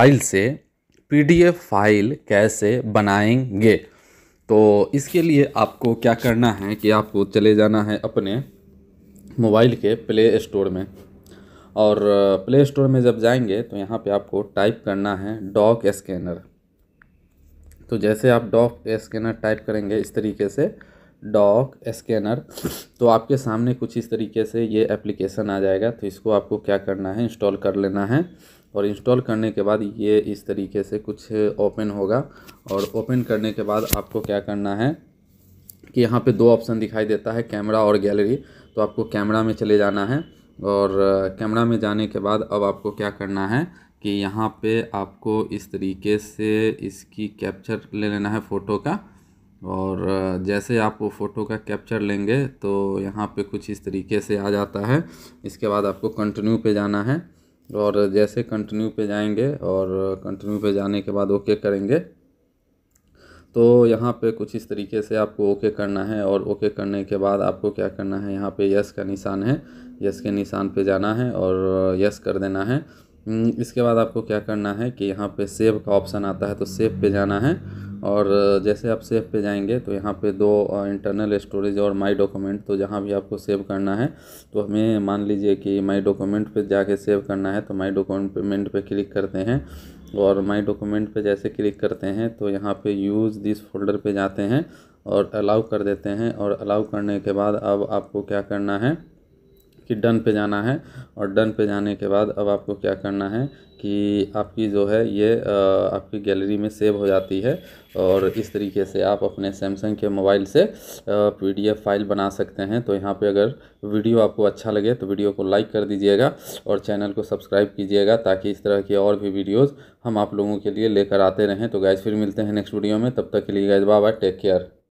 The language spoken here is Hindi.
फाइल से पीडीएफ फाइल कैसे बनाएंगे तो इसके लिए आपको क्या करना है कि आपको चले जाना है अपने मोबाइल के प्ले स्टोर में और प्ले स्टोर में जब जाएंगे तो यहाँ पे आपको टाइप करना है डॉक स्कैनर तो जैसे आप डॉक स्कैनर टाइप करेंगे इस तरीके से डॉक स्कैनर तो आपके सामने कुछ इस तरीके से ये एप्लीकेशन आ जाएगा तो इसको आपको क्या करना है इंस्टॉल कर लेना है और इंस्टॉल करने के बाद ये इस तरीके से कुछ ओपन होगा और ओपन करने के बाद आपको क्या करना है कि यहाँ पे दो ऑप्शन दिखाई देता है कैमरा और गैलरी तो आपको कैमरा में चले जाना है और कैमरा में जाने के बाद अब आपको क्या करना है कि यहाँ पे आपको इस तरीके से इसकी कैप्चर ले लेना है फ़ोटो का और जैसे आप वो फ़ोटो का कैप्चर लेंगे तो यहाँ पे कुछ इस तरीके से आ जाता है इसके बाद आपको कंटिन्यू पे जाना है और जैसे कंटिन्यू पे जाएंगे और कंटिन्यू पे जाने के बाद ओके करेंगे तो यहाँ पे कुछ इस तरीके से आपको ओके करना है और ओके करने के बाद आपको क्या करना है यहाँ पे यस का निशान है यस के निशान पे जाना है और यस कर देना है हम्म, इसके बाद आपको क्या करना है कि यहाँ पे सेव का ऑप्शन आता है तो सेव पे जाना है और जैसे आप सेव पे जाएंगे तो यहाँ पे दो इंटरनल स्टोरेज और माय डॉक्यूमेंट तो जहाँ भी आपको सेव करना है तो हमें मान लीजिए कि माय डॉक्यूमेंट पे जाके सेव करना है तो माय डॉक्यूमेंट पे क्लिक करते हैं और माय डॉक्यूमेंट पे जैसे क्लिक करते हैं तो यहाँ पे यूज़ दिस फोल्डर पे जाते हैं और अलाउ कर देते हैं और अलाउ करने के बाद अब आपको क्या करना है कि डन पे जाना है और डन पे जाने के बाद अब आपको क्या करना है कि आपकी जो है ये आपकी गैलरी में सेव हो जाती है और इस तरीके से आप अपने सैमसंग के मोबाइल से पीडीएफ फाइल बना सकते हैं तो यहाँ पे अगर वीडियो आपको अच्छा लगे तो वीडियो को लाइक कर दीजिएगा और चैनल को सब्सक्राइब कीजिएगा ताकि इस तरह की और भी वीडियोज़ हम आप लोगों के लिए लेकर आते रहें तो गैज फिर मिलते हैं नेक्स्ट वीडियो में तब तक के लिए गैज बाय टेक केयर